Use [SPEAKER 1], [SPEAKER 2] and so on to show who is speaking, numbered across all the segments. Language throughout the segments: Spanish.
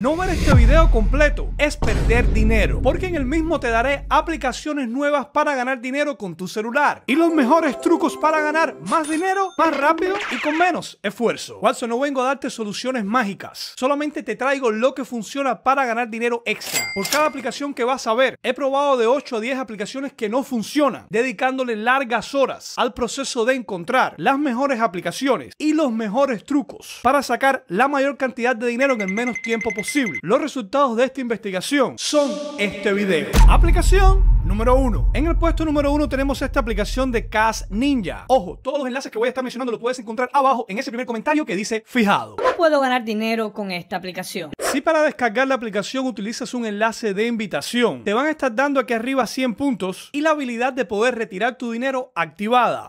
[SPEAKER 1] No ver este video completo es perder dinero, porque en el mismo te daré aplicaciones nuevas para ganar dinero con tu celular y los mejores trucos para ganar más dinero, más rápido y con menos esfuerzo. Watson, no vengo a darte soluciones mágicas, solamente te traigo lo que funciona para ganar dinero extra. Por cada aplicación que vas a ver, he probado de 8 a 10 aplicaciones que no funcionan, dedicándole largas horas al proceso de encontrar las mejores aplicaciones y los mejores trucos para sacar la mayor cantidad de dinero en el menos tiempo posible. Los resultados de esta investigación son este video. Aplicación Número 1. En el puesto número 1 tenemos esta aplicación de Cas Ninja. Ojo, todos los enlaces que voy a estar mencionando los puedes
[SPEAKER 2] encontrar abajo en ese primer comentario que dice fijado. ¿Cómo puedo ganar dinero con esta aplicación? Si para
[SPEAKER 1] descargar la aplicación utilizas un enlace de invitación, te van a estar dando aquí arriba 100 puntos y la habilidad de poder retirar tu dinero activada.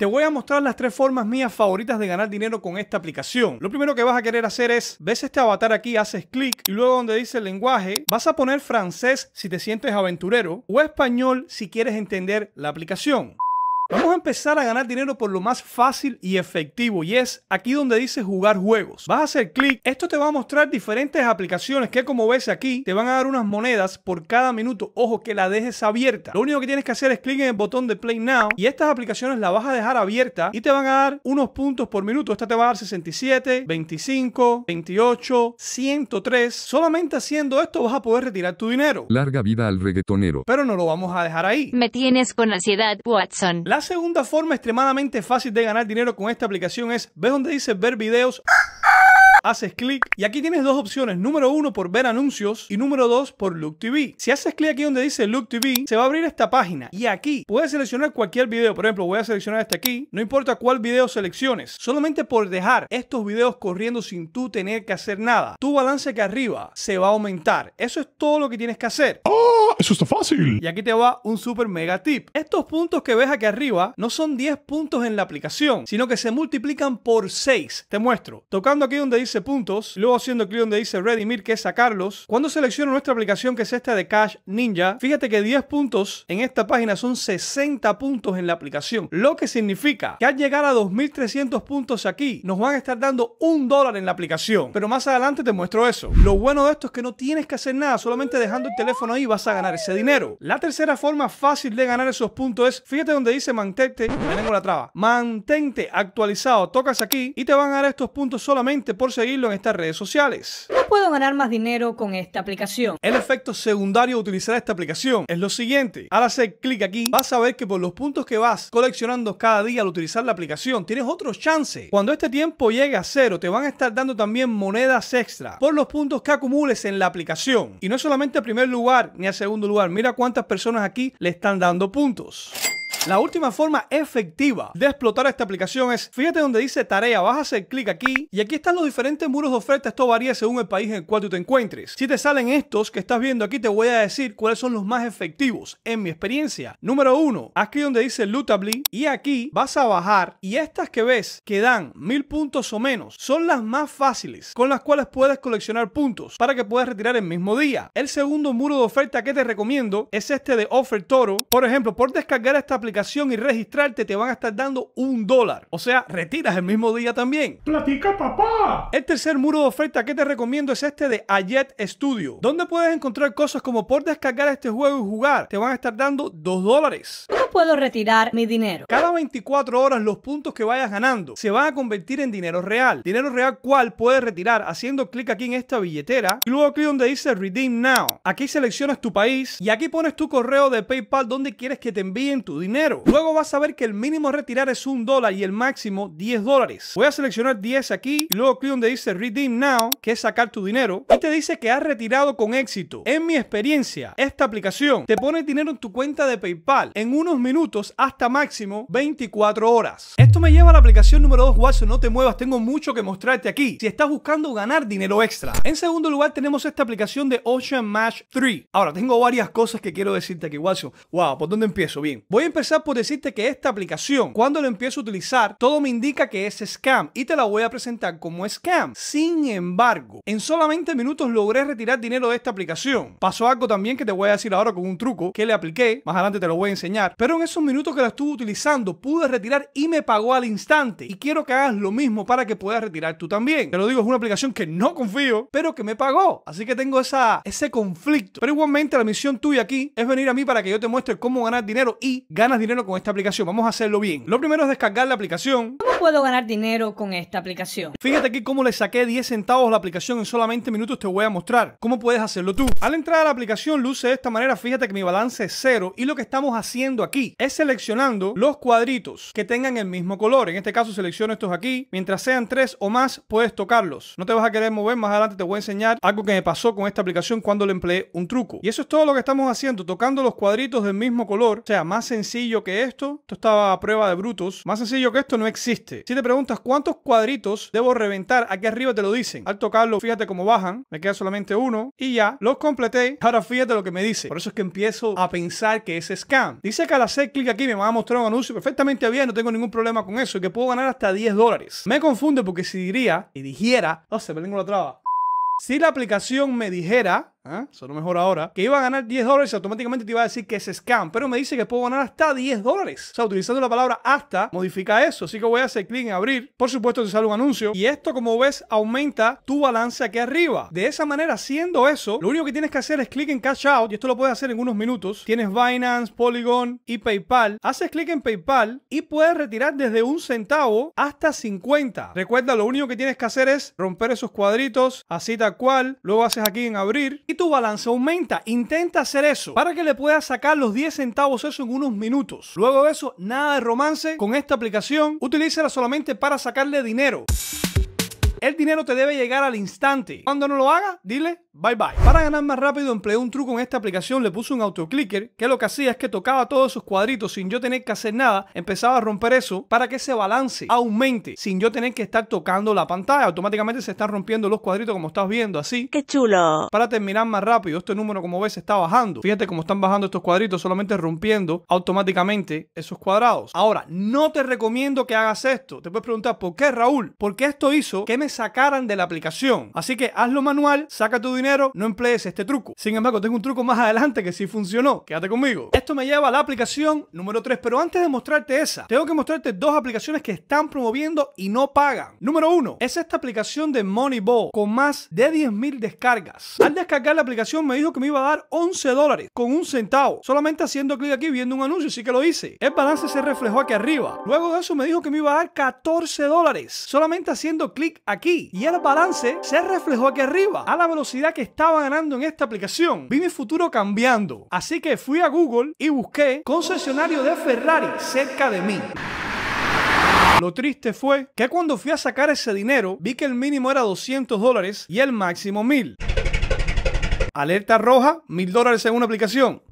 [SPEAKER 1] Te voy a mostrar las tres formas mías favoritas de ganar dinero con esta aplicación. Lo primero que vas a querer hacer es, ves este avatar aquí, haces clic y luego donde dice el lenguaje, vas a poner francés si te sientes aventurero o español si quieres entender la aplicación. Vamos a empezar a ganar dinero por lo más fácil y efectivo y es aquí donde dice jugar juegos. Vas a hacer clic, esto te va a mostrar diferentes aplicaciones que como ves aquí te van a dar unas monedas por cada minuto. Ojo que la dejes abierta. Lo único que tienes que hacer es clic en el botón de play now y estas aplicaciones la vas a dejar abierta y te van a dar unos puntos por minuto. Esta te va a dar 67, 25, 28, 103. Solamente haciendo esto vas a poder retirar tu dinero. Larga vida al reggaetonero. Pero no lo vamos a dejar ahí. Me tienes con ansiedad, Watson. La segunda forma extremadamente fácil de ganar dinero con esta aplicación es, ¿ves donde dice ver videos? haces clic y aquí tienes dos opciones. Número uno por ver anuncios y número dos por Look TV. Si haces clic aquí donde dice Look TV, se va a abrir esta página y aquí puedes seleccionar cualquier video. Por ejemplo, voy a seleccionar este aquí. No importa cuál video selecciones, solamente por dejar estos videos corriendo sin tú tener que hacer nada. Tu balance que arriba se va a aumentar. Eso es todo lo que tienes que hacer. ¡Ah! Eso está fácil. Y aquí te va un super mega tip. Estos puntos que ves aquí arriba no son 10 puntos en la aplicación, sino que se multiplican por 6. Te muestro. Tocando aquí donde dice puntos. Luego haciendo clic donde dice ready redimir, que es sacarlos. Cuando selecciono nuestra aplicación, que es esta de Cash Ninja, fíjate que 10 puntos en esta página son 60 puntos en la aplicación. Lo que significa que al llegar a 2.300 puntos aquí, nos van a estar dando un dólar en la aplicación. Pero más adelante te muestro eso. Lo bueno de esto es que no tienes que hacer nada, solamente dejando el teléfono ahí vas a ganar ese dinero. La tercera forma fácil de ganar esos puntos es, fíjate donde dice mantente, me tengo la traba, mantente actualizado, tocas aquí y te van a dar estos puntos solamente por seguirlo en estas redes sociales.
[SPEAKER 2] No puedo ganar más dinero con esta aplicación. El
[SPEAKER 1] efecto secundario de utilizar esta aplicación es lo siguiente. Al hacer clic aquí, vas a ver que por los puntos que vas coleccionando cada día al utilizar la aplicación, tienes otro chance. Cuando este tiempo llegue a cero, te van a estar dando también monedas extra por los puntos que acumules en la aplicación. Y no solamente a primer lugar ni a segundo lugar. Mira cuántas personas aquí le están dando puntos. La última forma efectiva de explotar esta aplicación es, fíjate donde dice tarea, vas a hacer clic aquí y aquí están los diferentes muros de oferta, esto varía según el país en el cual tú te encuentres. Si te salen estos que estás viendo aquí, te voy a decir cuáles son los más efectivos en mi experiencia. Número uno, aquí donde dice Lootably y aquí vas a bajar y estas que ves que dan mil puntos o menos son las más fáciles con las cuales puedes coleccionar puntos para que puedas retirar el mismo día. El segundo muro de oferta que te recomiendo es este de Offer Toro. Por ejemplo, por descargar esta aplicación y registrarte te van a estar dando un dólar. O sea, retiras el mismo día también. ¡Platica, papá! El tercer muro de oferta que te recomiendo es este de Ayet Studio, donde puedes encontrar cosas como por descargar este juego y jugar. Te van a estar dando dos dólares.
[SPEAKER 2] ¿Cómo puedo retirar mi dinero? Cada
[SPEAKER 1] 24 horas los puntos que vayas ganando se van a convertir en dinero real. Dinero real cual puedes retirar haciendo clic aquí en esta billetera y luego aquí donde dice Redeem Now. Aquí seleccionas tu país y aquí pones tu correo de PayPal donde quieres que te envíen tu dinero. Luego vas a ver que el mínimo a retirar es un dólar y el máximo 10 dólares. Voy a seleccionar 10 aquí y luego clic donde dice Redeem Now, que es sacar tu dinero, y te dice que has retirado con éxito. En mi experiencia, esta aplicación te pone dinero en tu cuenta de PayPal en unos minutos hasta máximo 24 horas. Esto me lleva a la aplicación número 2, Watson. No te muevas, tengo mucho que mostrarte aquí si estás buscando ganar dinero extra. En segundo lugar, tenemos esta aplicación de Ocean Match 3. Ahora, tengo varias cosas que quiero decirte aquí, Watson. Wow, ¿por dónde empiezo? Bien, voy a empezar por decirte que esta aplicación, cuando lo empiezo a utilizar, todo me indica que es scam y te la voy a presentar como scam. Sin embargo, en solamente minutos logré retirar dinero de esta aplicación. Pasó algo también que te voy a decir ahora con un truco que le apliqué, más adelante te lo voy a enseñar, pero en esos minutos que la estuve utilizando pude retirar y me pagó al instante. Y quiero que hagas lo mismo para que puedas retirar tú también. Te lo digo, es una aplicación que no confío, pero que me pagó. Así que tengo esa, ese conflicto. Pero igualmente la misión tuya aquí es venir a mí para que yo te muestre cómo ganar dinero y ganas dinero con esta aplicación. Vamos a hacerlo bien. Lo primero es descargar la aplicación.
[SPEAKER 2] ¿Cómo puedo ganar dinero con esta aplicación?
[SPEAKER 1] Fíjate aquí cómo le saqué 10 centavos a la aplicación en solamente minutos. Te voy a mostrar cómo puedes hacerlo tú. Al entrar a la aplicación luce de esta manera. Fíjate que mi balance es cero y lo que estamos haciendo aquí es seleccionando los cuadritos que tengan el mismo color. En este caso selecciono estos aquí. Mientras sean tres o más puedes tocarlos. No te vas a querer mover. Más adelante te voy a enseñar algo que me pasó con esta aplicación cuando le empleé un truco. Y eso es todo lo que estamos haciendo. Tocando los cuadritos del mismo color. O sea, más sencillo que esto, esto estaba a prueba de brutos, más sencillo que esto no existe. Si te preguntas cuántos cuadritos debo reventar, aquí arriba te lo dicen. Al tocarlo, fíjate cómo bajan, me queda solamente uno y ya, los completé. Ahora fíjate lo que me dice. Por eso es que empiezo a pensar que es scam. Dice que al hacer clic aquí me va a mostrar un anuncio perfectamente bien, no tengo ningún problema con eso y que puedo ganar hasta 10 dólares. Me confunde porque si diría y dijera, no se me tengo la traba. Si la aplicación me dijera ¿Ah? Solo mejor ahora, que iba a ganar 10 dólares, Y automáticamente te iba a decir que es scam, pero me dice que puedo ganar hasta 10 dólares. O sea, utilizando la palabra hasta, modifica eso. Así que voy a hacer clic en abrir. Por supuesto, te sale un anuncio. Y esto, como ves, aumenta tu balance aquí arriba. De esa manera, haciendo eso, lo único que tienes que hacer es clic en Cash Out, y esto lo puedes hacer en unos minutos. Tienes Binance, Polygon y PayPal. Haces clic en PayPal y puedes retirar desde un centavo hasta 50. Recuerda, lo único que tienes que hacer es romper esos cuadritos así tal cual. Luego haces aquí en abrir tu balance aumenta. Intenta hacer eso para que le puedas sacar los 10 centavos eso en unos minutos. Luego de eso, nada de romance con esta aplicación. Utilízala solamente para sacarle dinero. El dinero te debe llegar al instante. Cuando no lo haga, dile bye bye. Para ganar más rápido empleé un truco en esta aplicación, le puse un autoclicker que lo que hacía es que tocaba todos esos cuadritos sin yo tener que hacer nada, empezaba a romper eso para que ese balance aumente sin yo tener que estar tocando la pantalla. Automáticamente se están rompiendo los cuadritos como estás viendo, así. ¡Qué chulo! Para terminar más rápido, este número como ves está bajando. Fíjate cómo están bajando estos cuadritos solamente rompiendo automáticamente esos cuadrados. Ahora, no te recomiendo que hagas esto. Te puedes preguntar, ¿por qué Raúl? ¿por qué esto hizo ¿qué me sacaran de la aplicación. Así que hazlo manual, saca tu dinero, no emplees este truco. Sin embargo, tengo un truco más adelante que sí funcionó. Quédate conmigo. Esto me lleva a la aplicación número 3, pero antes de mostrarte esa, tengo que mostrarte dos aplicaciones que están promoviendo y no pagan. Número 1, es esta aplicación de Moneyball con más de 10.000 descargas. Al descargar la aplicación me dijo que me iba a dar 11 dólares con un centavo, solamente haciendo clic aquí viendo un anuncio, así que lo hice. El balance se reflejó aquí arriba. Luego de eso me dijo que me iba a dar 14 dólares, solamente haciendo clic aquí y el balance se reflejó aquí arriba a la velocidad que estaba ganando en esta aplicación. Vi mi futuro cambiando, así que fui a Google y busqué concesionario de Ferrari cerca de mí. Lo triste fue que cuando fui a sacar ese dinero vi que el mínimo era 200 dólares y el máximo 1000. Alerta roja, 1000 dólares en una aplicación.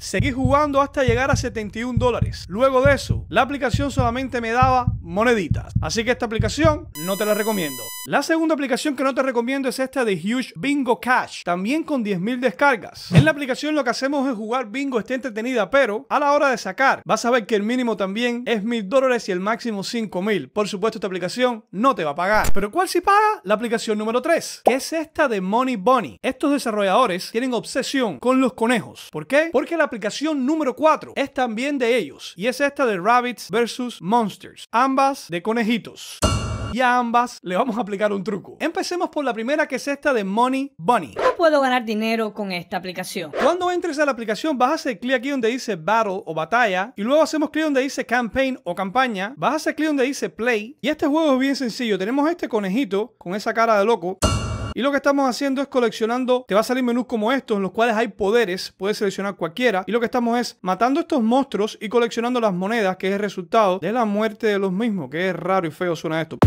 [SPEAKER 1] Seguí jugando hasta llegar a 71 dólares. Luego de eso, la aplicación solamente me daba moneditas. Así que esta aplicación no te la recomiendo. La segunda aplicación que no te recomiendo es esta de Huge Bingo Cash, también con 10.000 descargas. En la aplicación lo que hacemos es jugar bingo, está entretenida, pero a la hora de sacar, vas a ver que el mínimo también es 1.000 dólares y el máximo 5.000. Por supuesto, esta aplicación no te va a pagar. Pero ¿cuál si paga? La aplicación número 3, que es esta de Money Bunny. Estos desarrolladores tienen obsesión con los conejos. ¿Por qué? Porque la aplicación número 4 es también de ellos y es esta de Rabbits vs. Monsters, ambas de conejitos. Y a ambas le vamos a aplicar un truco. Empecemos por la primera que es esta de Money Bunny.
[SPEAKER 2] No puedo ganar dinero con esta aplicación.
[SPEAKER 1] Cuando entres a la aplicación vas a hacer clic aquí donde dice Battle o Batalla y luego hacemos clic donde dice Campaign o Campaña. Vas a hacer clic donde dice Play y este juego es bien sencillo. Tenemos este conejito con esa cara de loco y lo que estamos haciendo es coleccionando, te va a salir menús como estos en los cuales hay poderes, puedes seleccionar cualquiera. Y lo que estamos es matando estos monstruos y coleccionando las monedas, que es el resultado de la muerte de los mismos. Que es raro y feo suena esto.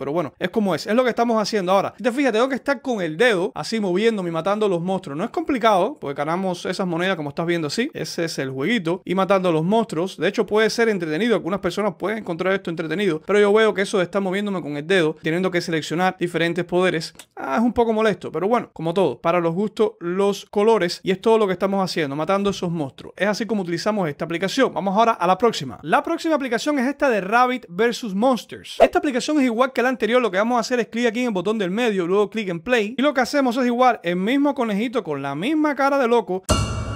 [SPEAKER 1] Pero bueno, es como es. Es lo que estamos haciendo ahora. Si te fijas, tengo que estar con el dedo así moviéndome y matando los monstruos. No es complicado, porque ganamos esas monedas como estás viendo así. Ese es el jueguito. Y matando los monstruos. De hecho, puede ser entretenido. Algunas personas pueden encontrar esto entretenido. Pero yo veo que eso de estar moviéndome con el dedo, teniendo que seleccionar diferentes poderes, ah, es un poco molesto. Pero bueno, como todo, para los gustos, los colores. Y es todo lo que estamos haciendo, matando esos monstruos. Es así como utilizamos esta aplicación. Vamos ahora a la próxima. La próxima aplicación es esta de Rabbit vs. Monsters. Esta aplicación es igual que la anterior, lo que vamos a hacer es clic aquí en el botón del medio, luego clic en play. Y lo que hacemos es igual, el mismo conejito con la misma cara de loco.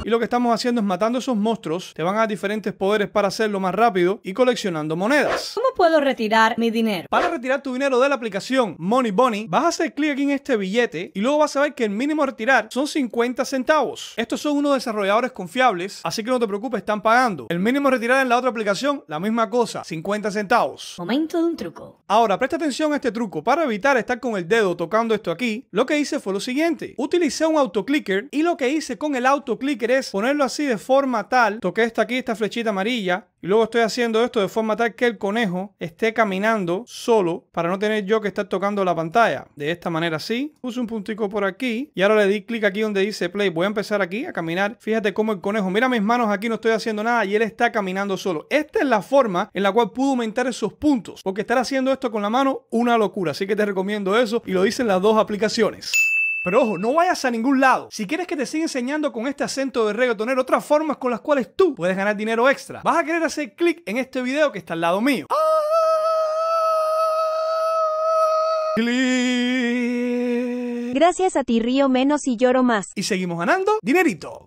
[SPEAKER 1] Y lo que estamos haciendo es matando esos monstruos, te van a diferentes poderes para hacerlo más rápido y coleccionando monedas.
[SPEAKER 2] ¿Cómo puedo retirar mi dinero? Para
[SPEAKER 1] retirar tu dinero de la aplicación Money Bunny, vas a hacer clic aquí en este billete y luego vas a ver que el mínimo a retirar son 50 centavos. Estos son unos desarrolladores confiables, así que no te preocupes, están pagando. El mínimo a retirar en la otra aplicación, la misma cosa, 50 centavos. Momento de un truco. Ahora, presta atención a este truco. Para evitar estar con el dedo tocando esto aquí, lo que hice fue lo siguiente. Utilicé un autoclicker y lo que hice con el autoclicker ponerlo así de forma tal, toqué esta aquí, esta flechita amarilla, y luego estoy haciendo esto de forma tal que el conejo esté caminando solo para no tener yo que estar tocando la pantalla. De esta manera así, puse un puntico por aquí y ahora le di clic aquí donde dice play. Voy a empezar aquí a caminar. Fíjate cómo el conejo, mira mis manos aquí, no estoy haciendo nada y él está caminando solo. Esta es la forma en la cual pudo aumentar esos puntos, porque estar haciendo esto con la mano, una locura. Así que te recomiendo eso y lo dicen las dos aplicaciones. Pero ojo, no vayas a ningún lado. Si quieres que te siga enseñando con este acento de reggaetonero otras formas con las cuales tú puedes ganar dinero extra, vas a querer hacer clic en este video que está al lado mío. Gracias a ti río menos y lloro más. Y seguimos ganando dinerito.